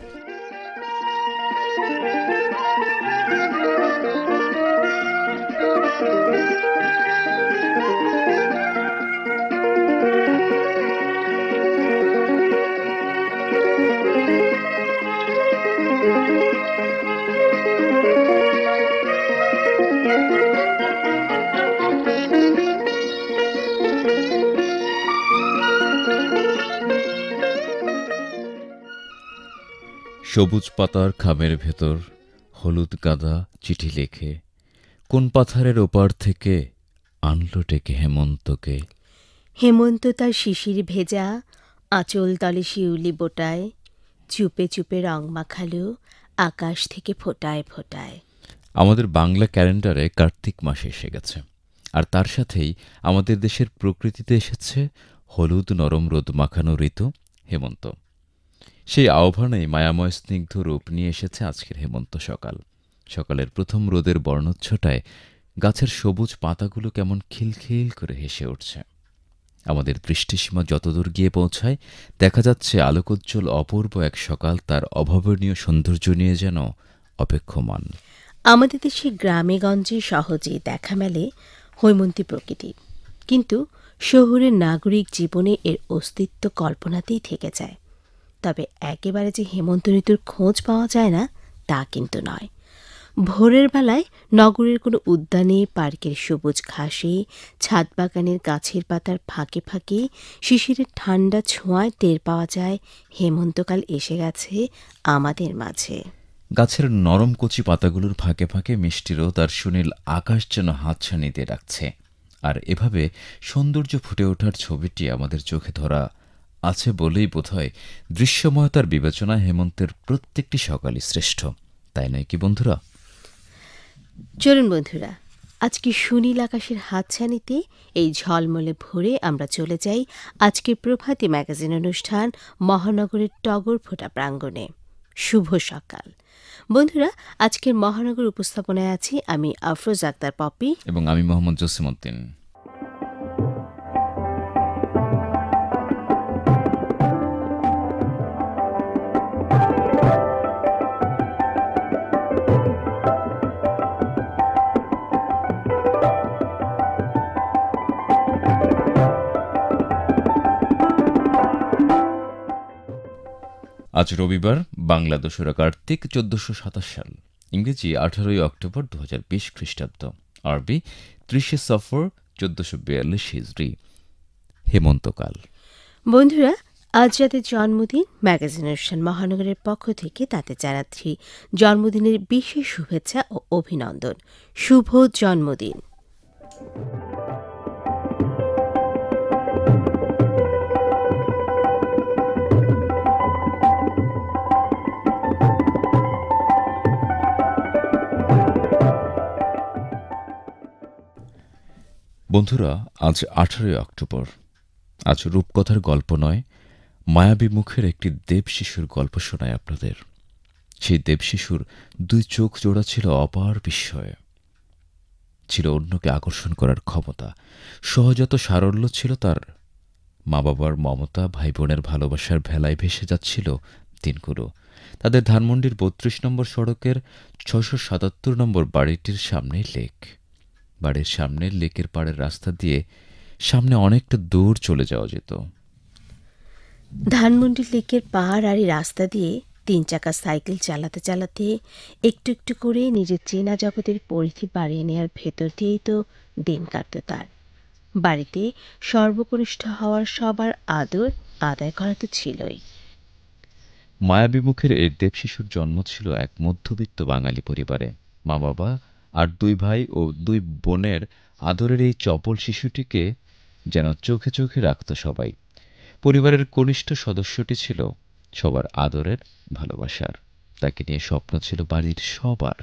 Thank you. সবুজ পাতার খামের ভেতর হলুদ গাদা চিঠি লেখে কোন পাথারের ওপার থেকে আনলো টেকে হেমন্তকে হেমন্ত তার শিশির ভেজা আঁচল তলে শিউলি বোটায় চুপে চুপে রং মাখালো আকাশ থেকে ফোটায় ফোটায় আমাদের বাংলা ক্যালেন্ডারে কার্তিক মাসে এসে গেছে আর তার সাথেই আমাদের দেশের প্রকৃতিতে এসেছে হলুদ নরম রোদ মাখানো ঋতু হেমন্ত সেই আহ্বানেই মায়াময় স্নিগ্ধ রূপ নিয়ে এসেছে আজকের হেমন্ত সকাল সকালের প্রথম রোদের বর্ণোচ্ছটায় গাছের সবুজ পাতাগুলো কেমন খিলখিল করে হেসে উঠছে আমাদের দৃষ্টিসীমা যতদূর গিয়ে পৌঁছায় দেখা যাচ্ছে আলোকোজ্জ্বল অপূর্ব এক সকাল তার অভাবনীয় সৌন্দর্য নিয়ে যেন অপেক্ষমান আমাদের দেশে গ্রামে গঞ্জে সহজেই দেখা মেলে হৈমন্তী প্রকৃতি কিন্তু শহুরের নাগরিক জীবনে এর অস্তিত্ব কল্পনাতেই থেকে যায় তবে একেবারে যে হেমন্ত ঋতুর খোঁজ পাওয়া যায় না তা কিন্তু নয় ভোরের বেলায় নগরের কোনো উদ্যানে পার্কের সবুজ ঘাসে ছাদ বাগানের গাছের পাতার ফাঁকে ফাঁকে শিশিরের ঠান্ডা ছোঁয়ায় টের পাওয়া যায় হেমন্তকাল এসে গেছে আমাদের মাঝে গাছের নরম কচি পাতাগুলোর ফাঁকে ফাঁকে মিষ্টিরও তার সুনীল আকাশ যেন হাতছানি দিয়ে রাখছে আর এভাবে সৌন্দর্য ফুটে ওঠার ছবিটি আমাদের চোখে ধরা আছে বলেই বোধহয় দৃশ্যময়তার বিবেচনায় হেমন্তের প্রত্যেকটি সকালই শ্রেষ্ঠ তাই নয় কি বন্ধুরা চলুন বন্ধুরা আজকে সুনীল আকাশের হাতছানিতে এই ঝলমলে ভরে আমরা চলে যাই আজকের প্রভাতী ম্যাগাজিন অনুষ্ঠান মহানগরের টগর ফোটা প্রাঙ্গণে শুভ সকাল বন্ধুরা আজকের মহানগর উপস্থাপনায় আছি আমি আফরোজ আক্তার পপি এবং আমি মোহাম্মদ জসিমুদ্দিন আজ রবিবার বাংলা দোসরা কার্তিক চোদ্দশো সাতাশ সাল ইংরেজি আঠারোই অক্টোবর দু হাজার বিশ খ্রিস্টাব্দ আরবি ত্রিশে সফর চোদ্দশো বিয়াল্লিশ হিজড়ি হেমন্তকাল বন্ধুরা আজ যাদের জন্মদিন ম্যাগাজিন অনুষ্ঠান মহানগরের পক্ষ থেকে তাতে জানাচ্ছি জন্মদিনের বিশেষ শুভেচ্ছা ও অভিনন্দন শুভ জন্মদিন বন্ধুরা আজ আঠারোই অক্টোবর আজ রূপকথার গল্প নয় মায়াবী মুখের একটি দেব শিশুর গল্প শোনায় আপনাদের সেই দেব শিশুর দুই চোখ জোড়া ছিল অপার বিস্ময়ে ছিল অন্যকে আকর্ষণ করার ক্ষমতা সহজাত সারল্য ছিল তার মা বাবার মমতা ভাই বোনের ভালোবাসার ভেলায় ভেসে যাচ্ছিল দিনগুলো তাদের ধানমন্ডির বত্রিশ নম্বর সড়কের ছশো সাতাত্তর নম্বর বাড়িটির সামনে লেক বাড়ির সামনে লেকের পাড়ের রাস্তা দিয়ে সামনে অনেকটা দূর চলে যাওয়া যেত ধানমন্ডি লেকের পাহাড় আর এই রাস্তা দিয়ে তিন চাকা সাইকেল চালাতে চালাতে একটু একটু করে নিজের চেনা জগতের পরিধি বাড়িয়ে নেওয়ার ভেতর দিয়েই তো দিন কাটত তার বাড়িতে সর্বকনিষ্ঠ হওয়ার সবার আদর আদায় করা তো ছিলই মায়াবিমুখের এই দেব শিশুর জন্ম ছিল এক মধ্যবিত্ত বাঙালি পরিবারে মা বাবা আর দুই ভাই ও দুই বোনের আদরের এই চপল শিশুটিকে যেন চোখে চোখে রাখত সবাই পরিবারের কনিষ্ঠ সদস্যটি ছিল সবার আদরের ভালোবাসার তাকে নিয়ে স্বপ্ন ছিল বাড়ির সবার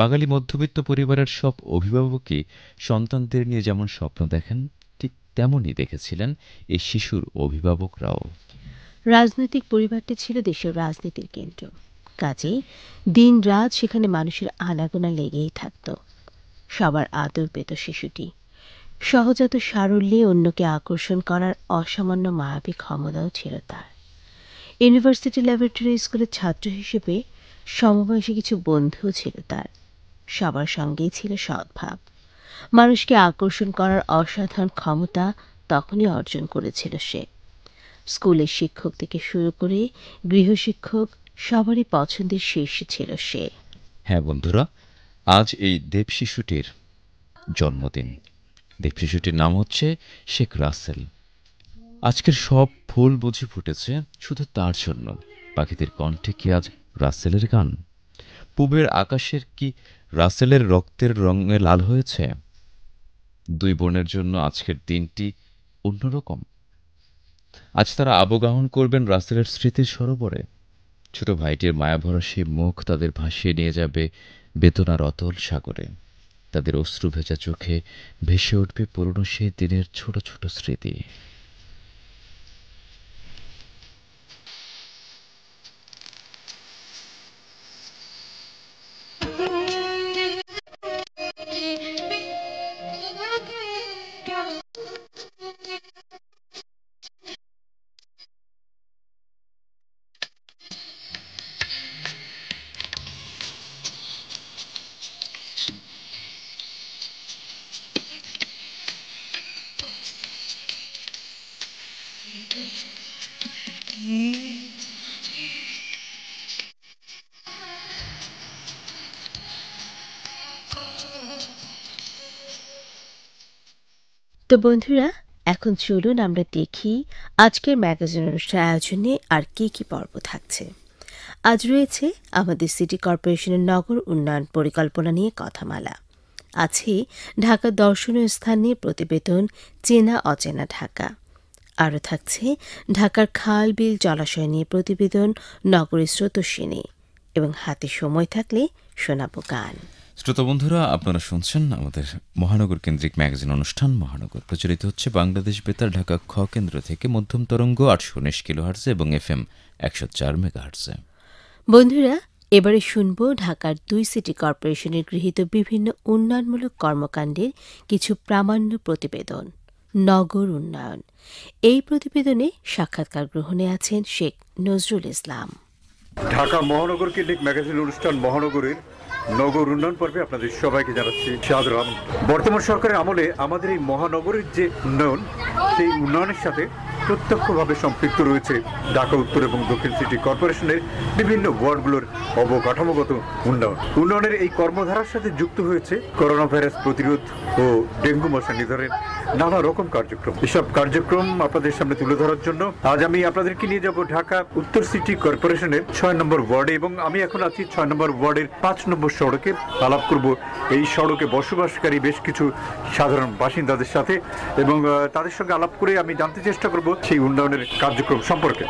বাঙালি মধ্যবিত্ত পরিবারের সব অভিভাবকই সন্তানদের নিয়ে যেমন স্বপ্ন দেখেন ঠিক তেমনই দেখেছিলেন এই শিশুর অভিভাবকরাও রাজনৈতিক পরিবারটি ছিল দেশের রাজনীতির কেন্দ্র কাজে দিন রাত সেখানে মানুষের আনাগোনা লেগেই থাকত সবার আদর পেত শিশুটি সহজাত সারল্যে অন্যকে আকর্ষণ করার অসামান্য মায়াবী ক্ষমতাও ছিল তার ইউনিভার্সিটি ল্যাবরেটরি স্কুলের ছাত্র হিসেবে সমবয়সী কিছু বন্ধুও ছিল তার সবার সঙ্গেই ছিল সদ্ভাব মানুষকে আকর্ষণ করার অসাধারণ ক্ষমতা তখনই অর্জন করেছিল সে স্কুলের শিক্ষক থেকে শুরু করে গৃহশিক্ষক সবারই পছন্দের শেষ ছিল সে হ্যাঁ বন্ধুরা আজ এই দেব শিশুটির জন্মদিন দেব শিশুটির নাম হচ্ছে শেখ রাসেল আজকের সব ফুল বুঝি ফুটেছে শুধু তার জন্য পাখিদের কণ্ঠে কি আজ রাসেলের গান পূবের আকাশের কি রাসেলের রক্তের রঙে লাল হয়েছে দুই বোনের জন্য আজকের দিনটি অন্যরকম আজ তারা আবগাহন করবেন রাসেলের স্মৃতির সরোবরে ছোট ভাইটির মায়াভরা সে মুখ তাদের ভাসিয়ে নিয়ে যাবে বেদনার অতল সাগরে তাদের অশ্রু ভেজা চোখে ভেসে উঠবে পুরনো সেই দিনের ছোট ছোট স্মৃতি তো বন্ধুরা এখন চলুন আমরা দেখি আজকের ম্যাগাজিন অনুষ্ঠান আয়োজনে আর কী কী পর্ব থাকছে আজ রয়েছে আমাদের সিটি কর্পোরেশনের নগর উন্নয়ন পরিকল্পনা নিয়ে কথামালা আছে ঢাকা দর্শনীয় স্থান নিয়ে প্রতিবেদন চেনা অচেনা ঢাকা আরও থাকছে ঢাকার খাল বিল জলাশয় নিয়ে প্রতিবেদন নগরীর স্রোতস্বিনী এবং হাতে সময় থাকলে শোনাব গান শ্রোতা বন্ধুরা আপনারা শুনছেন আমাদের মহানগর কেন্দ্রিক ম্যাগাজিন অনুষ্ঠান মহানগর প্রচারিত হচ্ছে বাংলাদেশ বেতার ঢাকা খ কেন্দ্র থেকে মধ্যম তরঙ্গ আটশো উনিশ কিলো হার্সে এবং এফ এম একশো চার হার্সে বন্ধুরা এবারে শুনব ঢাকার দুই সিটি কর্পোরেশনের গৃহীত বিভিন্ন উন্নয়নমূলক কর্মকাণ্ডের কিছু প্রামাণ্য প্রতিবেদন নগর উন্নয়ন এই প্রতিবেদনে সাক্ষাৎকার গ্রহণে আছেন শেখ নজরুল ইসলাম ঢাকা মহানগর কেন্দ্রিক ম্যাগাজিন অনুষ্ঠান মহানগরের নগর উন্নয়ন পর্বে আপনাদের সবাইকে জানাচ্ছি সাধারণ বর্তমান সরকারের আমলে আমাদের এই মহানগরের যে উন্নয়ন সেই উন্নয়নের সাথে প্রত্যক্ষভাবে সম্পৃক্ত রয়েছে ঢাকা উত্তর এবং দক্ষিণ সিটি কর্পোরেশনের বিভিন্ন ওয়ার্ডগুলোর অবকাঠামোগত উন্নয়ন উন্নয়নের এই কর্মধারার সাথে যুক্ত হয়েছে করোনা ভাইরাস প্রতিরোধ ও ডেঙ্গু মশা নিধনের নানা রকম কার্যক্রম এসব কার্যক্রম আপনাদের সামনে তুলে ধরার জন্য আজ আমি আপনাদেরকে নিয়ে যাব ঢাকা উত্তর সিটি কর্পোরেশনের ছয় নম্বর ওয়ার্ডে এবং আমি এখন আছি ছয় নম্বর ওয়ার্ডের পাঁচ নম্বর সড়কে আলাপ করব এই সড়কে বসবাসকারী বেশ কিছু সাধারণ বাসিন্দাদের সাথে এবং তাদের সঙ্গে আলাপ করে আমি জানতে চেষ্টা করব সেই উন্নয়নের কার্যক্রম সম্পর্কে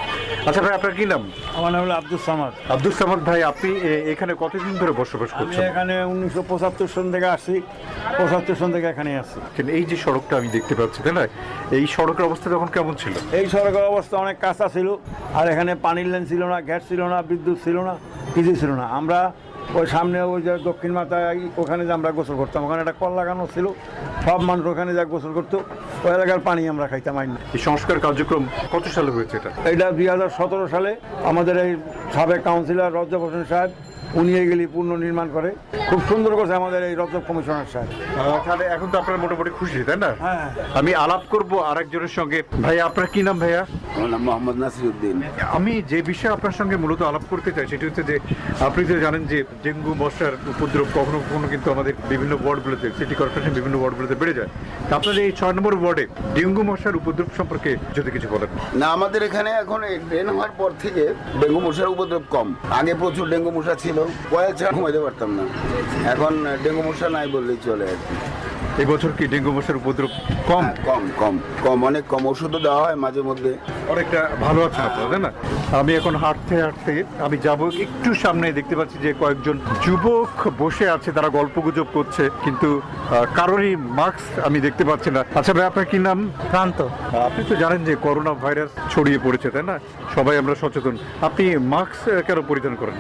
আচ্ছা ভাই আপনার কি নাম আমার নাম হলো আব্দুল সামাদ আব্দুল সামাদ ভাই আপনি এখানে কতদিন ধরে বসবাস করছেন এখানে উনিশশো পঁচাত্তর সন থেকে আসি পঁচাত্তর সন থেকে এখানে আসি এই যে সড়কটা আমি দেখতে পাচ্ছি তাই না এই সড়কের অবস্থা তখন কেমন ছিল এই সড়কের অবস্থা অনেক কাঁচা ছিল আর এখানে পানির লাইন ছিল না গ্যাস ছিল না বিদ্যুৎ ছিল না কিছু ছিল না আমরা ওই সামনে ওই যে দক্ষিণ মাথায় ওখানে যে আমরা গোসল করতাম ওখানে একটা কল লাগানো ছিল সব মানুষ ওখানে যা গোসল করতো ওই এলাকার পানি আমরা খাইতাম আইন এই সংস্কার কার্যক্রম কত সালে হয়েছে এটা এটা দুই সালে আমাদের এই সাবেক কাউন্সিলর রজ্জাভ সাহেব উনি এগুলি করে খুব সুন্দর করছে আমাদের এই রজব কমিশনার সাহেব তাহলে এখন তো আপনার মোটামুটি খুশি তাই না হ্যাঁ। আমি আলাপ করব আরেকজনের সঙ্গে ভাইয়া আপনার কি নাম ভাইয়া আমার নাম মোহাম্মদ নাসিরুদ্দিন আমি যে বিষয়ে আপনার সঙ্গে মূলত আলাপ করতে চাই সেটি হচ্ছে যে আপনি তো জানেন যে ডেঙ্গু মশার উপদ্রব কখনো কখনো কিন্তু আমাদের বিভিন্ন ওয়ার্ডগুলোতে সিটি কর্পোরেশন বিভিন্ন ওয়ার্ডগুলোতে বেড়ে যায় আপনাদের এই ছয় নম্বর ওয়ার্ডে ডেঙ্গু মশার উপদ্রব সম্পর্কে যদি কিছু বলেন না আমাদের এখানে এখন ড্রেন হওয়ার পর থেকে ডেঙ্গু মশার উপদ্রব কম আগে প্রচুর ডেঙ্গু মশা ছিল বয়স ছাড়া মরতে পারতাম না এখন ডেঙ্গু মশা নাই বললেই চলে আর কি এবছর কি ডেঙ্গু মশার উপদ্রব কম হ্যাঁ, কম কম কম অনেক কম ওষুধও দেওয়া হয় মাঝে মধ্যে অনেকটা ভালো আছে আপনার তাই না আমি এখন হাঁটতে হাঁটতে আমি যাব একটু সামনে দেখতে পাচ্ছি যে কয়েকজন যুবক বসে আছে তারা গল্পগুজব করছে কিন্তু কারোরই মাস্ক আমি দেখতে পাচ্ছি না আচ্ছা ভাই আপনার কি নাম প্রান্ত আপনি তো জানেন যে করোনা ভাইরাস ছড়িয়ে পড়েছে তাই না সবাই আমরা সচেতন আপনি মাস্ক কেন পরিধান করেন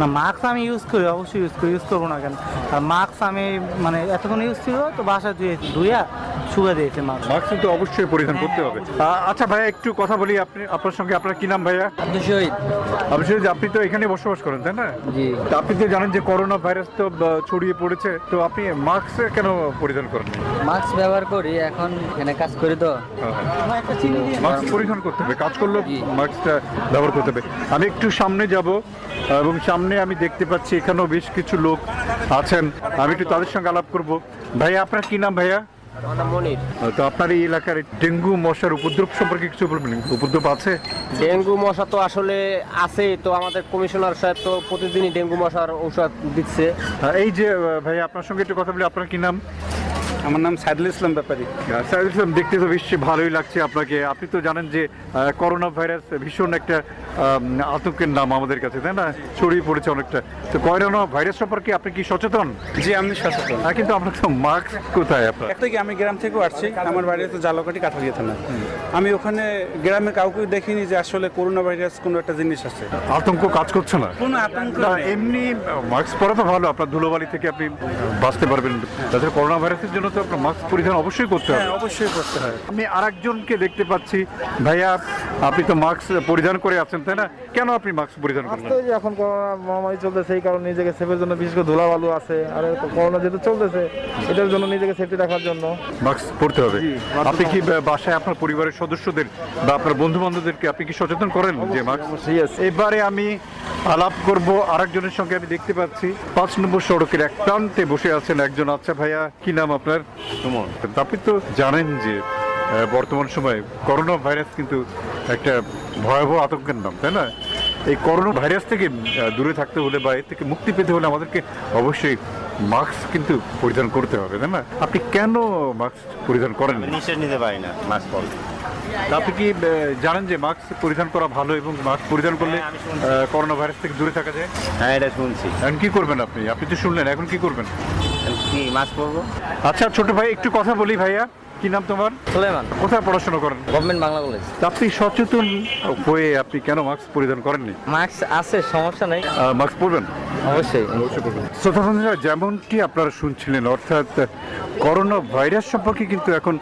না মাস্ক আমি ইউজ করি অবশ্যই ইউজ করি ইউজ করবো না কেন মাস্ক আমি মানে এতক্ষণ ইউজ করি তো বাসা ধুয়ে ধুইয়া শুকা দিয়েছে মাছ মাস্ক কিন্তু অবশ্যই পরিধান করতে হবে হ্যাঁ, আচ্ছা ভাইয়া একটু কথা বলি আপনি আপনার সঙ্গে আপনার কি নাম ভাইয়া আপনি শহীদ আপনি শুধু- আপনি তো এখানে বসবাস করেন তাই না জি আপনি তো জানেন যে করোনা ভাইরাস তো ছড়িয়ে পড়েছে তো আপনি মাস্ক কেন পরিধান করেন মাস্ক ব্যবহার করি এখন এখানে কাজ করি তো হ্যাঁ, হ্যাঁ। মাস্ক পরিধান করতে হবে কাজ করলেও জি। মাস্কটা ব্যবহার করতে হবে আমি একটু সামনে যাব এবং সামনে আমি দেখতে পাচ্ছি এখানেও বেশ কিছু লোক আছেন আমি একটু তাদের সঙ্গে আলাপ করবো ভাইয়া আপনার কি নাম ভাইয়া তো আপনার এই এলাকার ডেঙ্গু মশার উপদ্রব উপদ্রব আছে ডেঙ্গু মশা তো আসলে তো আমাদের কমিশনার তো ডেঙ্গু মশার ঔষধ দিচ্ছে হ্যাঁ, এই যে আপনার সঙ্গে একটু কথা বলি আপনার কি নাম আমার নাম সাইদুল ইসলাম ব্যাপারী সাইদুল ইসলাম দেখতে তো বেশ ভালোই লাগছে আপনাকে আপনি তো জানেন যে করোনা ভাইরাস ভীষণ একটা আতঙ্কের নাম আমাদের কাছে তাই না ছড়িয়ে পড়েছে অনেকটা তো করোনা ভাইরাস সম্পর্কে আপনি কি সচেতন জি আমি সচেতন হ্যাঁ কিন্তু আপনার তো মাস্ক কোথায় আপনার একটা কি আমি গ্রাম থেকেও আসছি আমার বাড়িতে তো জালকাটি কাঠালিয়া থানা আমি ওখানে গ্রামে কাউকে দেখিনি যে আসলে করোনা ভাইরাস কোনো একটা জিনিস আছে আতঙ্ক কাজ করছে না কোনো আতঙ্ক এমনি মাস্ক পরা তো ভালো আপনার ধুলোবালি থেকে আপনি বাঁচতে পারবেন তাছাড়া করোনা ভাইরাসের জন্য তো আপনার মাস্ক পরিধান অবশ্যই করতে হ্যাঁ, হবে অবশ্যই করতে হয় আমি আরেকজনকে দেখতে পাচ্ছি ভাইয়া আপনি তো মাস্ক পরিধান করে আছেন তাই না কেন আপনি মাস্ক পরিধান করেন তো এখন করোনা মহামারী চলতেছে এই কারণে নিজেকে সেফের জন্য বিশেষ করে ধুলা বালু আছে আর করোনা যেহেতু চলতেছে এটার জন্য নিজেকে সেফটি রাখার জন্য মাস্ক পরতে হবে আপনি কি বাসায় আপনার পরিবারের সদস্যদের বা আপনার বন্ধু বান্ধবদেরকে আপনি কি সচেতন করেন যে মাস্ক এবারে আমি আলাপ করব আরেকজনের সঙ্গে আমি দেখতে পাচ্ছি পাঁচ নম্বর সড়কের এক প্রান্তে বসে আছেন একজন আচ্ছা ভাইয়া কি নাম আপনার আপনি তো জানেন যে বর্তমান সময়ে করোনা ভাইরাস কিন্তু একটা ভয়াবহ আতঙ্কের নাম তাই না এই করোনা ভাইরাস থেকে দূরে থাকতে হলে বা এর থেকে মুক্তি পেতে হলে আমাদেরকে অবশ্যই মাস্ক কিন্তু পরিধান করতে হবে তাই না আপনি কেন মাস্ক পরিধান করেন নিতে পারি না মাস্ক পরে আপনি কি জানেন যে মাস্ক পরিধান করা ভালো এবং মাস্ক পরিধান করলে হ্যাঁ, করোনা ভাইরাস থেকে দূরে থাকা যায় হ্যাঁ এটা শুনছি এখন কি করবেন আপনি আপনি তো শুনলেন এখন কি করবেন কি মাছ আচ্ছা ছোট ভাই একটু কথা বলি ভাইয়া কি নাম তোমার সুলেমান কোথায় পড়াশোনা করেন গভর্নমেন্ট বাংলা কলেজ আপনি সচেতন হয়ে আপনি কেন মাস্ক পরিধান করেননি মাস্ক আছে সমস্যা নাই মাস্ক পরবেন অবশ্যই যেমনটি আপনারা শুনছিলেন অর্থাৎ করোনা ভাইরাস সম্পর্কে কিন্তু এখন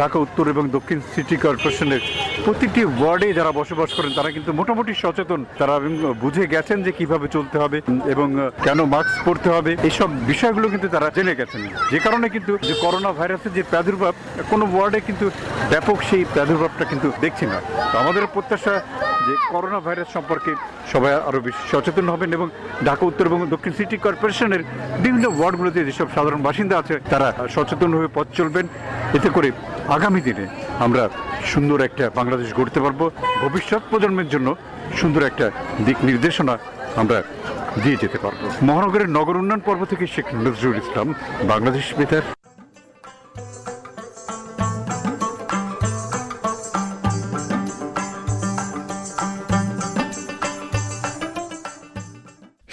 ঢাকা উত্তর এবং দক্ষিণ সিটি কর্পোরেশনের প্রতিটি ওয়ার্ডে যারা বসবাস করেন তারা কিন্তু মোটামুটি সচেতন তারা বুঝে গেছেন যে কিভাবে চলতে হবে এবং কেন মাস্ক পরতে হবে এইসব বিষয়গুলো কিন্তু তারা জেনে গেছেন যে কারণে কিন্তু যে করোনা ভাইরাসের যে প্রাদুর্ভাব কোনো ওয়ার্ডে কিন্তু ব্যাপক সেই প্রাদুর্ভাবটা কিন্তু দেখছি না আমাদের প্রত্যাশা যে করোনা ভাইরাস সম্পর্কে সবাই আরও বেশি সচেতন হবেন এবং ঢাকা উত্তর এবং দক্ষিণ সিটি কর্পোরেশনের বিভিন্ন ওয়ার্ডগুলোতে যেসব সাধারণ বাসিন্দা আছে তারা সচেতনভাবে পথ চলবেন এতে করে আগামী দিনে আমরা সুন্দর একটা বাংলাদেশ গড়তে পারবো ভবিষ্যৎ প্রজন্মের জন্য সুন্দর একটা দিক নির্দেশনা আমরা দিয়ে যেতে পারবো মহানগরের নগর উন্নয়ন পর্ব থেকে শেখ নজরুল ইসলাম বাংলাদেশ বেতার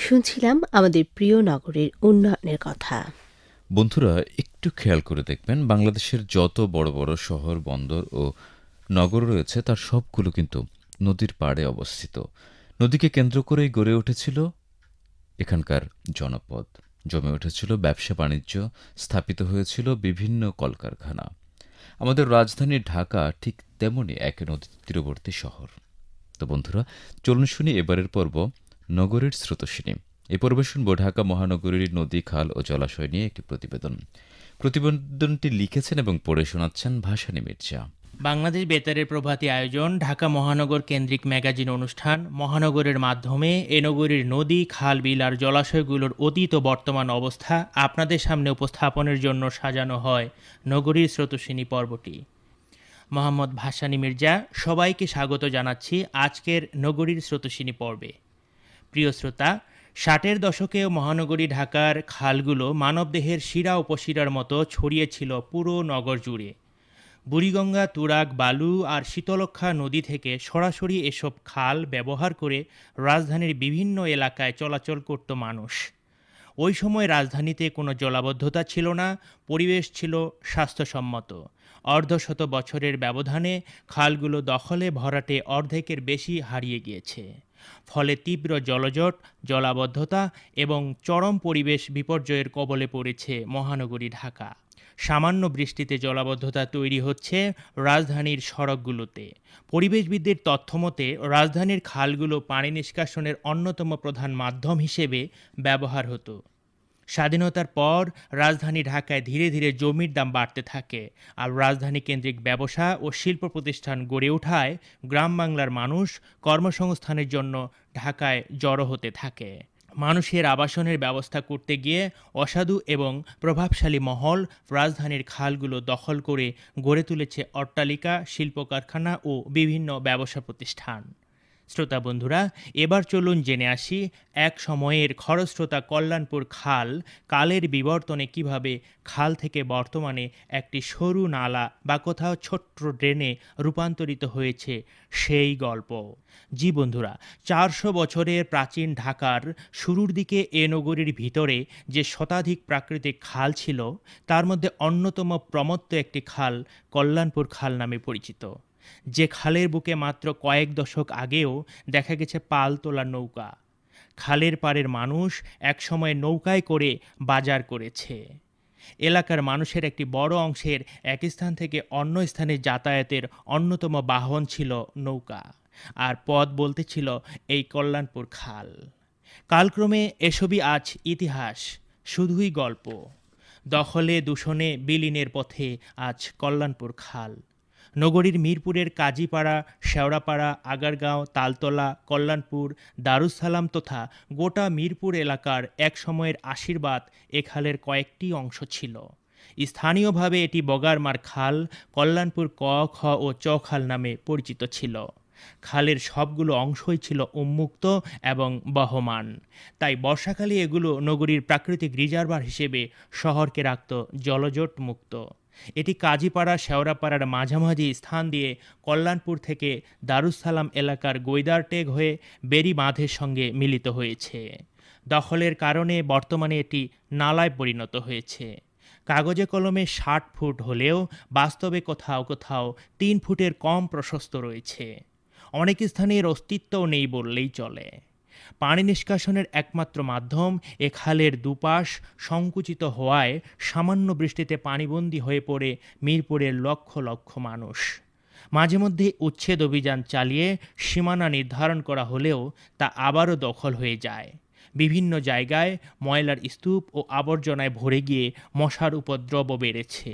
শুনছিলাম আমাদের প্রিয় নগরের উন্নয়নের কথা বন্ধুরা একটু খেয়াল করে দেখবেন বাংলাদেশের যত বড় বড় শহর বন্দর ও নগর রয়েছে তার সবগুলো কিন্তু নদীর পাড়ে অবস্থিত নদীকে কেন্দ্র করেই গড়ে উঠেছিল এখানকার জনপদ জমে উঠেছিল ব্যবসা বাণিজ্য স্থাপিত হয়েছিল বিভিন্ন কলকারখানা আমাদের রাজধানী ঢাকা ঠিক তেমনই এক নদীর তীরবর্তী শহর তো বন্ধুরা চলুন শুনি এবারের পর্ব নগরীর স্রোতস্বিনী এ পর্বে শুনব ঢাকা মহানগরীর নদী খাল ও জলাশয় নিয়ে একটি প্রতিবেদন প্রতিবেদনটি লিখেছেন এবং পড়ে শোনাচ্ছেন ভাসানী মির্জা বাংলাদেশ বেতারের প্রভাতী আয়োজন ঢাকা মহানগর কেন্দ্রিক ম্যাগাজিন অনুষ্ঠান মহানগরের মাধ্যমে এ নগরীর নদী খাল বিল আর জলাশয়গুলোর অতীত বর্তমান অবস্থা আপনাদের সামনে উপস্থাপনের জন্য সাজানো হয় নগরীর স্রোতস্বিনী পর্বটি মোহাম্মদ ভাসানী মির্জা সবাইকে স্বাগত জানাচ্ছি আজকের নগরীর স্রোতস্বিনী পর্বে প্রিয় শ্রোতা ষাটের দশকেও মহানগরী ঢাকার খালগুলো মানবদেহের শিরা উপশিরার মতো ছড়িয়েছিল পুরো নগর জুড়ে বুড়িগঙ্গা তুরাগ বালু আর শীতলক্ষা নদী থেকে সরাসরি এসব খাল ব্যবহার করে রাজধানীর বিভিন্ন এলাকায় চলাচল করত মানুষ ওই সময় রাজধানীতে কোনো জলাবদ্ধতা ছিল না পরিবেশ ছিল স্বাস্থ্যসম্মত অর্ধশত বছরের ব্যবধানে খালগুলো দখলে ভরাটে অর্ধেকের বেশি হারিয়ে গিয়েছে ফলে তীব্র জলজট জলাবদ্ধতা এবং চরম পরিবেশ বিপর্যয়ের কবলে পড়েছে মহানগরী ঢাকা সামান্য বৃষ্টিতে জলাবদ্ধতা তৈরি হচ্ছে রাজধানীর সড়কগুলোতে পরিবেশবিদদের তথ্যমতে রাজধানীর খালগুলো পানি নিষ্কাশনের অন্যতম প্রধান মাধ্যম হিসেবে ব্যবহার হতো স্বাধীনতার পর রাজধানী ঢাকায় ধীরে ধীরে জমির দাম বাড়তে থাকে আর রাজধানী কেন্দ্রিক ব্যবসা ও শিল্প প্রতিষ্ঠান গড়ে ওঠায় গ্রাম বাংলার মানুষ কর্মসংস্থানের জন্য ঢাকায় জড়ো হতে থাকে মানুষের আবাসনের ব্যবস্থা করতে গিয়ে অসাধু এবং প্রভাবশালী মহল রাজধানীর খালগুলো দখল করে গড়ে তুলেছে অট্টালিকা শিল্প কারখানা ও বিভিন্ন ব্যবসা প্রতিষ্ঠান শ্রোতা বন্ধুরা এবার চলুন জেনে আসি এক সময়ের খরস্রোতা কল্যাণপুর খাল কালের বিবর্তনে কিভাবে খাল থেকে বর্তমানে একটি সরু নালা বা কোথাও ছোট্ট ড্রেনে রূপান্তরিত হয়েছে সেই গল্প জি বন্ধুরা চারশো বছরের প্রাচীন ঢাকার শুরুর দিকে এ নগরীর ভিতরে যে শতাধিক প্রাকৃতিক খাল ছিল তার মধ্যে অন্যতম প্রমত্ত একটি খাল কল্যাণপুর খাল নামে পরিচিত যে খালের বুকে মাত্র কয়েক দশক আগেও দেখা গেছে পাল তোলা নৌকা খালের পাড়ের মানুষ একসময় নৌকায় করে বাজার করেছে এলাকার মানুষের একটি বড় অংশের এক স্থান থেকে অন্য স্থানে যাতায়াতের অন্যতম বাহন ছিল নৌকা আর পথ বলতে ছিল এই কল্যাণপুর খাল কালক্রমে এসবই আজ ইতিহাস শুধুই গল্প দখলে দূষণে বিলীনের পথে আজ কল্যাণপুর খাল নগরীর মিরপুরের কাজীপাড়া শেওড়াপাড়া আগারগাঁও তালতলা কল্যাণপুর দারুসালাম তথা গোটা মিরপুর এলাকার এক সময়ের আশীর্বাদ এ খালের কয়েকটি অংশ ছিল স্থানীয়ভাবে এটি বগারমার খাল কল্যাণপুর ক খ ও চ খাল নামে পরিচিত ছিল খালের সবগুলো অংশই ছিল উন্মুক্ত এবং বহমান তাই বর্ষাকালে এগুলো নগরীর প্রাকৃতিক রিজার্ভার হিসেবে শহরকে রাখত জলজট মুক্ত এটি কাজীপাড়া শেওড়াপাড়ার মাঝামাঝি স্থান দিয়ে কল্যাণপুর থেকে দারুসালাম এলাকার গৈদারটেক হয়ে বেরি বাঁধের সঙ্গে মিলিত হয়েছে দখলের কারণে বর্তমানে এটি নালায় পরিণত হয়েছে কাগজে কলমে ষাট ফুট হলেও বাস্তবে কোথাও কোথাও তিন ফুটের কম প্রশস্ত রয়েছে অনেক স্থানের অস্তিত্বও নেই বললেই চলে পানি নিষ্কাশনের একমাত্র মাধ্যম এ খালের দুপাশ সংকুচিত হওয়ায় সামান্য বৃষ্টিতে পানিবন্দী হয়ে পড়ে মিরপুরের লক্ষ লক্ষ মানুষ মাঝে মধ্যে উচ্ছেদ অভিযান চালিয়ে সীমানা নির্ধারণ করা হলেও তা আবারও দখল হয়ে যায় বিভিন্ন জায়গায় ময়লার স্তূপ ও আবর্জনায় ভরে গিয়ে মশার উপদ্রব বেড়েছে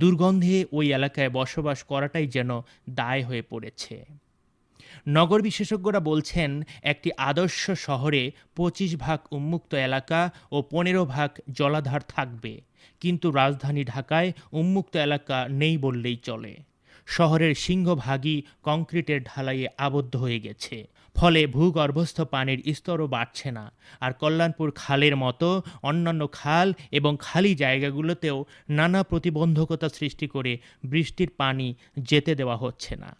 দুর্গন্ধে ওই এলাকায় বসবাস করাটাই যেন দায় হয়ে পড়েছে নগর বিশেষজ্ঞরা বলছেন একটি আদর্শ শহরে পঁচিশ ভাগ উন্মুক্ত এলাকা ও পনেরো ভাগ জলাধার থাকবে কিন্তু রাজধানী ঢাকায় উন্মুক্ত এলাকা নেই বললেই চলে শহরের সিংহভাগই কংক্রিটের ঢালাইয়ে আবদ্ধ হয়ে গেছে ফলে ভূগর্ভস্থ পানির স্তরও বাড়ছে না আর কল্যাণপুর খালের মতো অন্যান্য খাল এবং খালি জায়গাগুলোতেও নানা প্রতিবন্ধকতা সৃষ্টি করে বৃষ্টির পানি যেতে দেওয়া হচ্ছে না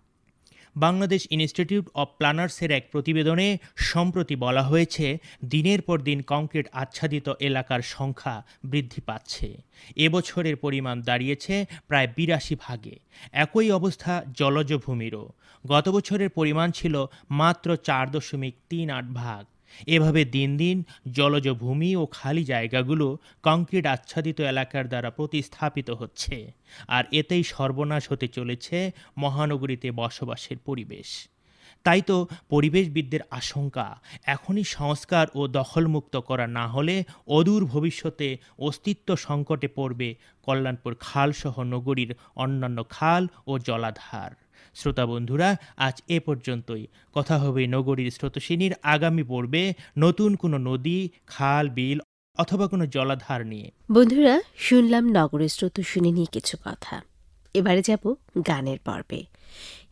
বাংলাদেশ ইনস্টিটিউট অব প্ল্যানার্সের এক প্রতিবেদনে সম্প্রতি বলা হয়েছে দিনের পর দিন কংক্রিট আচ্ছাদিত এলাকার সংখ্যা বৃদ্ধি পাচ্ছে এবছরের পরিমাণ দাঁড়িয়েছে প্রায় বিরাশি ভাগে একই অবস্থা জলজ ভূমিরও গত বছরের পরিমাণ ছিল মাত্র চার দশমিক তিন আট ভাগ এভাবে দিন দিন জলজ ভূমি ও খালি জায়গাগুলো কংক্রিট আচ্ছাদিত এলাকার দ্বারা প্রতিস্থাপিত হচ্ছে আর এতেই সর্বনাশ হতে চলেছে মহানগরীতে বসবাসের পরিবেশ তাই তো পরিবেশবিদদের আশঙ্কা এখনই সংস্কার ও দখলমুক্ত করা না হলে অদূর ভবিষ্যতে অস্তিত্ব সংকটে পড়বে কল্যাণপুর খালসহ নগরীর অন্যান্য খাল ও জলাধার শ্রোতা বন্ধুরা আজ এ পর্যন্তই কথা হবে নগরীর স্রোতসিনীর আগামী পর্বে নতুন কোনো নদী খাল বিল অথবা কোনো জলাধার নিয়ে বন্ধুরা শুনলাম নগরের স্রোতসিনী নিয়ে কিছু কথা এবারে যাব গানের পর্বে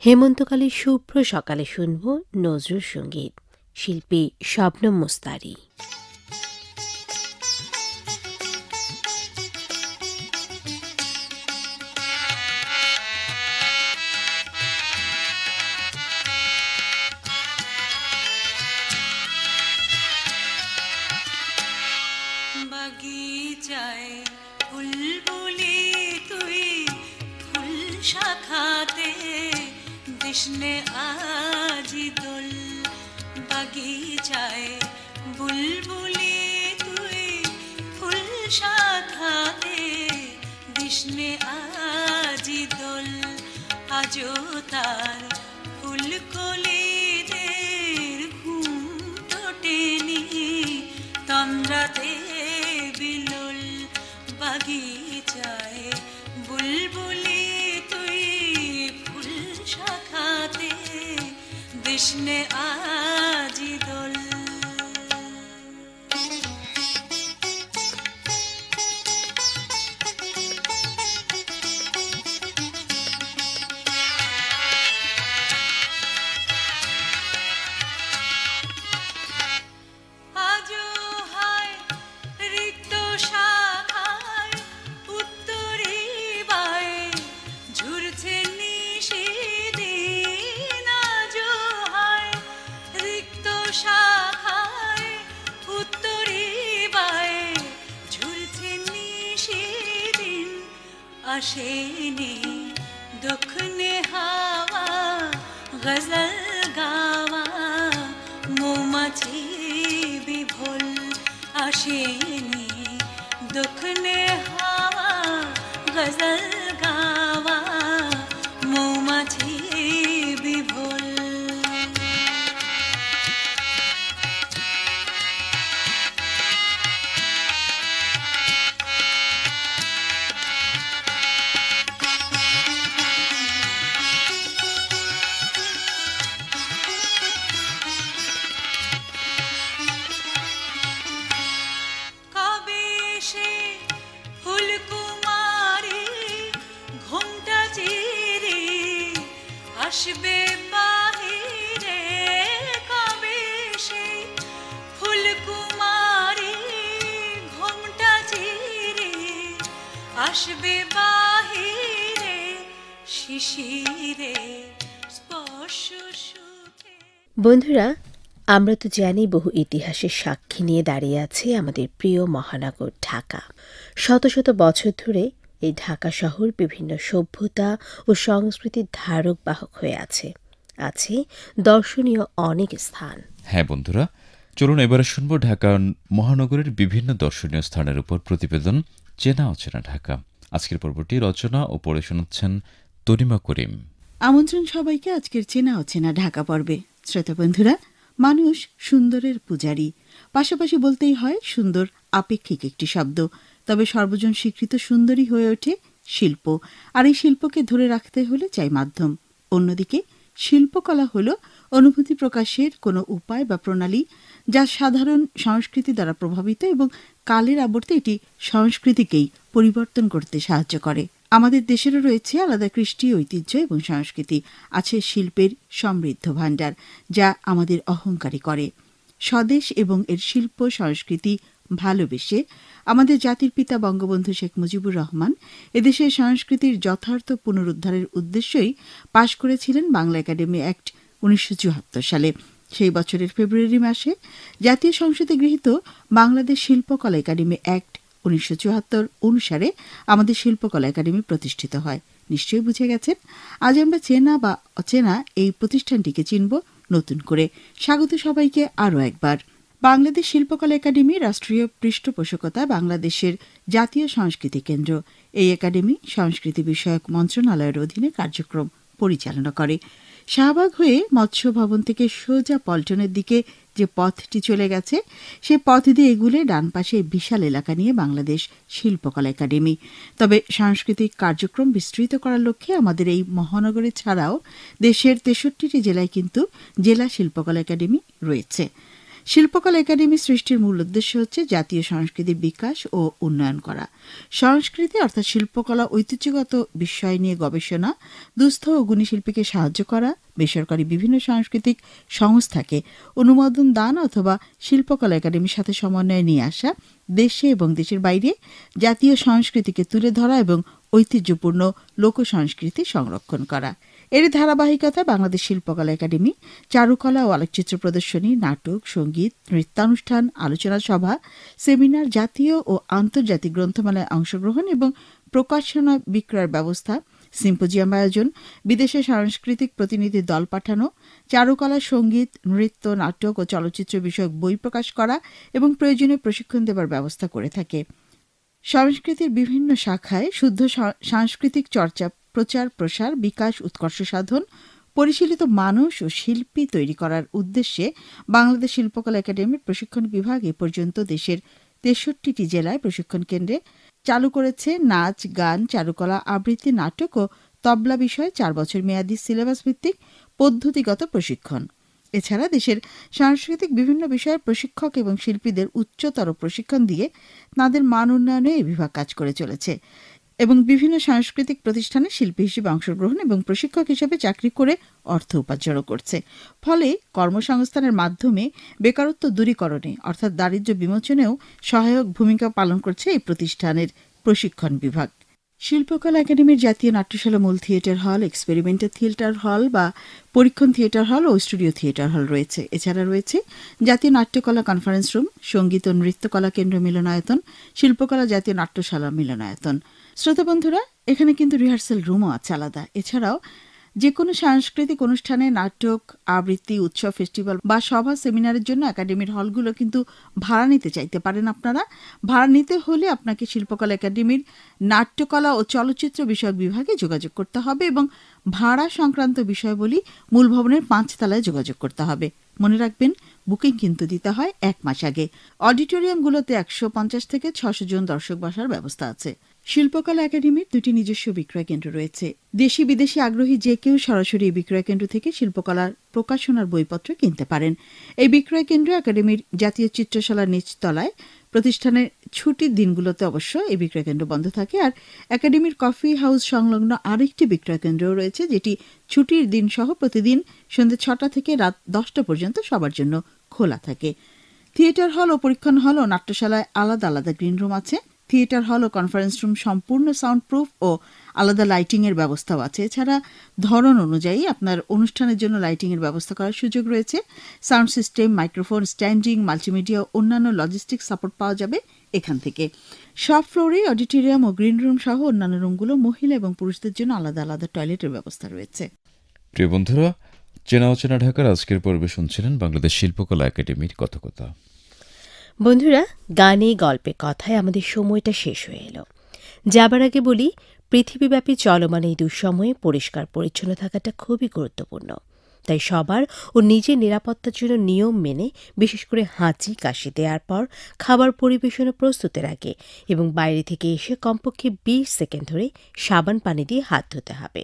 হেমন্তকালে শুভ্র সকালে শুনব নজরুল সঙ্গীত শিল্পী স্বপ্ন মুস্তারি কৃষ্ণে আজি দোল বাগিচায় বুলবুলি তুই ফুল সাথে কৃষ্ণে আজি দোল আজো তার ফুল কলি ने आ আকাশে বন্ধুরা আমরা তো জানি বহু ইতিহাসের সাক্ষী নিয়ে দাঁড়িয়ে আছে আমাদের প্রিয় মহানগর ঢাকা শত শত বছর ধরে এই ঢাকা শহর বিভিন্ন সভ্যতা ও সংস্কৃতির ধারক বাহক হয়ে আছে আছে দর্শনীয় অনেক স্থান হ্যাঁ বন্ধুরা চলুন এবারে শুনব ঢাকা মহানগরের বিভিন্ন দর্শনীয় স্থানের উপর প্রতিবেদন চেনা অচেনা ঢাকা আজকের পর্বটি রচনা ও পড়ে শোনাচ্ছেন তরিমা করিম আমন্ত্রণ সবাইকে আজকের চেনা অচেনা ঢাকা পর্বে শ্রোতা বন্ধুরা মানুষ সুন্দরের পূজারী পাশাপাশি বলতেই হয় সুন্দর আপেক্ষিক একটি শব্দ তবে সর্বজন স্বীকৃত সুন্দরী হয়ে ওঠে শিল্প আর এই শিল্পকে ধরে রাখতে হলে চাই মাধ্যম অন্যদিকে শিল্পকলা হল অনুভূতি প্রকাশের কোনো উপায় বা প্রণালী যা সাধারণ সংস্কৃতি দ্বারা প্রভাবিত এবং কালের আবর্তে এটি সংস্কৃতিকেই পরিবর্তন করতে সাহায্য করে আমাদের দেশেরও রয়েছে আলাদা কৃষ্টি ঐতিহ্য এবং সংস্কৃতি আছে শিল্পের সমৃদ্ধ ভাণ্ডার যা আমাদের অহংকারী করে স্বদেশ এবং এর শিল্প সংস্কৃতি ভালোবেসে আমাদের জাতির পিতা বঙ্গবন্ধু শেখ মুজিবুর রহমান এদেশের সংস্কৃতির যথার্থ পুনরুদ্ধারের উদ্দেশ্যই পাশ করেছিলেন বাংলা একাডেমি অ্যাক্ট উনিশশো সালে সেই বছরের ফেব্রুয়ারি মাসে জাতীয় সংসদে গৃহীত বাংলাদেশ শিল্পকলা একাডেমি অ্যাক্ট উনিশশো অনুসারে আমাদের শিল্পকলা একাডেমি প্রতিষ্ঠিত হয় নিশ্চয়ই বুঝে গেছেন আজ আমরা চেনা বা অচেনা এই প্রতিষ্ঠানটিকে চিনব নতুন করে স্বাগত সবাইকে আরও একবার বাংলাদেশ শিল্পকলা একাডেমি রাষ্ট্রীয় পৃষ্ঠপোষকতা বাংলাদেশের জাতীয় সংস্কৃতি কেন্দ্র এই একাডেমি সংস্কৃতি বিষয়ক মন্ত্রণালয়ের অধীনে কার্যক্রম পরিচালনা করে শাহবাগ হয়ে মৎস্য ভবন থেকে সোজা পল্টনের দিকে যে পথটি চলে গেছে সে পথ দিয়ে এগুলে ডান পাশে বিশাল এলাকা নিয়ে বাংলাদেশ শিল্পকলা একাডেমি তবে সাংস্কৃতিক কার্যক্রম বিস্তৃত করার লক্ষ্যে আমাদের এই মহানগরে ছাড়াও দেশের তেষট্টিটি জেলায় কিন্তু জেলা শিল্পকলা একাডেমি রয়েছে শিল্পকলা একাডেমি সৃষ্টির মূল উদ্দেশ্য হচ্ছে জাতীয় সংস্কৃতির বিকাশ ও উন্নয়ন করা সংস্কৃতি অর্থাৎ শিল্পকলা ঐতিহ্যগত বিষয় নিয়ে গবেষণা দুস্থ ও গুণী শিল্পীকে সাহায্য করা বেসরকারি বিভিন্ন সাংস্কৃতিক সংস্থাকে অনুমোদন দান অথবা শিল্পকলা একাডেমির সাথে সমন্বয় নিয়ে আসা দেশে এবং দেশের বাইরে জাতীয় সংস্কৃতিকে তুলে ধরা এবং ঐতিহ্যপূর্ণ লোকসংস্কৃতি সংরক্ষণ করা এর ধারাবাহিকতায় বাংলাদেশ শিল্পকলা একাডেমি চারুকলা ও আলোকচিত্র প্রদর্শনী নাটক সঙ্গীত নৃত্যানুষ্ঠান আলোচনা সভা সেমিনার জাতীয় ও আন্তর্জাতিক গ্রন্থমেলায় অংশগ্রহণ এবং প্রকাশনা বিক্রয়ের ব্যবস্থা সিম্পোজিয়াম আয়োজন বিদেশে সাংস্কৃতিক প্রতিনিধি দল পাঠানো চারুকলা সঙ্গীত নৃত্য নাটক ও চলচ্চিত্র বিষয়ক বই প্রকাশ করা এবং প্রয়োজনীয় প্রশিক্ষণ দেবার ব্যবস্থা করে থাকে সংস্কৃতির বিভিন্ন শাখায় শুদ্ধ সাংস্কৃতিক চর্চা প্রচার প্রসার বিকাশ উৎকর্ষ সাধন পরিশীলিত মানুষ ও শিল্পী তৈরি করার উদ্দেশ্যে বাংলাদেশ শিল্পকলা একাডেমির প্রশিক্ষণ বিভাগ এ পর্যন্ত দেশের তেষট্টিটি জেলায় প্রশিক্ষণ কেন্দ্রে চালু করেছে নাচ গান চারুকলা আবৃত্তি নাটক ও তবলা বিষয়ে চার বছর মেয়াদী সিলেবাস ভিত্তিক পদ্ধতিগত প্রশিক্ষণ এছাড়া দেশের সাংস্কৃতিক বিভিন্ন বিষয়ের প্রশিক্ষক এবং শিল্পীদের উচ্চতর প্রশিক্ষণ দিয়ে তাঁদের মান উন্নয়নে এই বিভাগ কাজ করে চলেছে এবং বিভিন্ন সাংস্কৃতিক প্রতিষ্ঠানে শিল্পী হিসেবে অংশগ্রহণ এবং প্রশিক্ষক হিসেবে চাকরি করে অর্থ উপার্জনও করছে ফলে কর্মসংস্থানের মাধ্যমে বেকারত্ব দূরীকরণে অর্থাৎ দারিদ্র বিমোচনেও সহায়ক ভূমিকা পালন করছে এই প্রতিষ্ঠানের প্রশিক্ষণ বিভাগ শিল্পকলা একাডেমির জাতীয় নাট্যশালা মূল থিয়েটার হল এক্সপেরিমেন্টাল থিয়েটার হল বা পরীক্ষণ থিয়েটার হল ও স্টুডিও থিয়েটার হল রয়েছে এছাড়া রয়েছে জাতীয় নাট্যকলা কনফারেন্স রুম সঙ্গীত ও নৃত্যকলা কেন্দ্র মিলনায়তন শিল্পকলা জাতীয় নাট্যশালা মিলনায়তন শ্রোতা বন্ধুরা এখানে কিন্তু রিহার্সাল রুমও আছে আলাদা এছাড়াও যে কোনো সাংস্কৃতিক অনুষ্ঠানে নাটক আবৃত্তি উৎসব ফেস্টিভ্যাল বা সভা সেমিনারের জন্য একাডেমির হলগুলো কিন্তু ভাড়া নিতে চাইতে পারেন আপনারা ভাড়া নিতে হলে আপনাকে শিল্পকলা একাডেমির নাট্যকলা ও চলচ্চিত্র বিষয়ক বিভাগে যোগাযোগ করতে হবে এবং ভাড়া সংক্রান্ত বিষয়বলী মূল ভবনের পাঁচতলায় যোগাযোগ করতে হবে মনে রাখবেন বুকিং কিন্তু দিতে হয় এক মাস আগে অডিটোরিয়ামগুলোতে একশো পঞ্চাশ থেকে ছশো জন দর্শক বসার ব্যবস্থা আছে শিল্পকলা একাডেমির দুটি নিজস্ব বিক্রয় কেন্দ্র রয়েছে দেশি বিদেশি আগ্রহী যে কেউ সরাসরি এই বিক্রয় কেন্দ্র থেকে শিল্পকলার প্রকাশনার বইপত্র কিনতে পারেন এই বিক্রয় কেন্দ্র একাডেমির জাতীয় চিত্রশালার নিচতলায় প্রতিষ্ঠানের ছুটির দিনগুলোতে অবশ্য এই বিক্রয় কেন্দ্র বন্ধ থাকে আর একাডেমির কফি হাউস সংলগ্ন আরেকটি বিক্রয় কেন্দ্র রয়েছে যেটি ছুটির দিন সহ প্রতিদিন সন্ধ্যে ছটা থেকে রাত দশটা পর্যন্ত সবার জন্য খোলা থাকে থিয়েটার হল ও পরীক্ষণ হল ও নাট্যশালায় আলাদা আলাদা গ্রিন রুম আছে থিয়েটার হল ও কনফারেন্স রুম সম্পূর্ণ সাউন্ড প্রুফ ও আলাদা লাইটিংয়ের ব্যবস্থাও আছে এছাড়া ধরন অনুযায়ী আপনার অনুষ্ঠানের জন্য লাইটিংয়ের ব্যবস্থা করার সুযোগ রয়েছে sound system microphone standing multimedia অন্যান্য লজিস্টিক সাপোর্ট পাওয়া যাবে এখান থেকে সব ফ্লোরে অডিটোরিয়াম ও গ্রিন রুম সহ অন্যান্য রুমগুলো মহিলা এবং পুরুষদের জন্য আলাদা আলাদা টয়লেটের ব্যবস্থা রয়েছে প্রিয় বন্ধুরা চেনা অচেনা ঢাকার আজকের পর্বে শুনছিলেন বাংলাদেশ শিল্পকলা একাডেমির কথকতা বন্ধুরা গানে গল্পে কথায় আমাদের সময়টা শেষ হয়ে এলো যাবার আগে বলি পৃথিবীব্যাপী চলমান এই দুঃসময়ে পরিষ্কার পরিচ্ছন্ন থাকাটা খুবই গুরুত্বপূর্ণ তাই সবার ও নিজের নিরাপত্তার জন্য নিয়ম মেনে বিশেষ করে হাঁচি কাশি দেওয়ার পর খাবার পরিবেশন প্রস্তুতের আগে এবং বাইরে থেকে এসে কমপক্ষে বিশ সেকেন্ড ধরে সাবান পানি দিয়ে হাত ধুতে হবে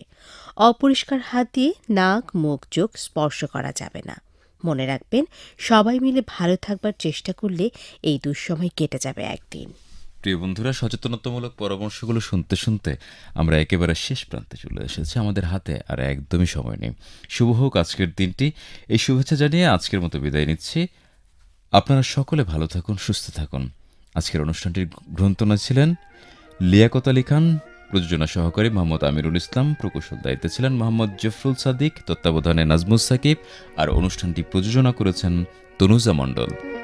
অপরিষ্কার হাত দিয়ে নাক মুখ চোখ স্পর্শ করা যাবে না মনে রাখবেন সবাই মিলে ভালো থাকবার চেষ্টা করলে এই দুঃসময় কেটে যাবে একদিন প্রিয় বন্ধুরা সচেতনতামূলক পরামর্শগুলো শুনতে শুনতে আমরা একেবারে শেষ প্রান্তে চলে এসেছি আমাদের হাতে আর একদমই সময় নেই শুভ হোক আজকের দিনটি এই শুভেচ্ছা জানিয়ে আজকের মতো বিদায় নিচ্ছি আপনারা সকলে ভালো থাকুন সুস্থ থাকুন আজকের অনুষ্ঠানটির গ্রন্থনা ছিলেন লিয়াকত আলী খান প্রযোজনা সহকারী মোহাম্মদ আমিরুল ইসলাম প্রকৌশল দায়িত্বে ছিলেন মোহাম্মদ জফরুল সাদিক তত্ত্বাবধানে নাজমুল সাকিব আর অনুষ্ঠানটি প্রযোজনা করেছেন তনুজা মণ্ডল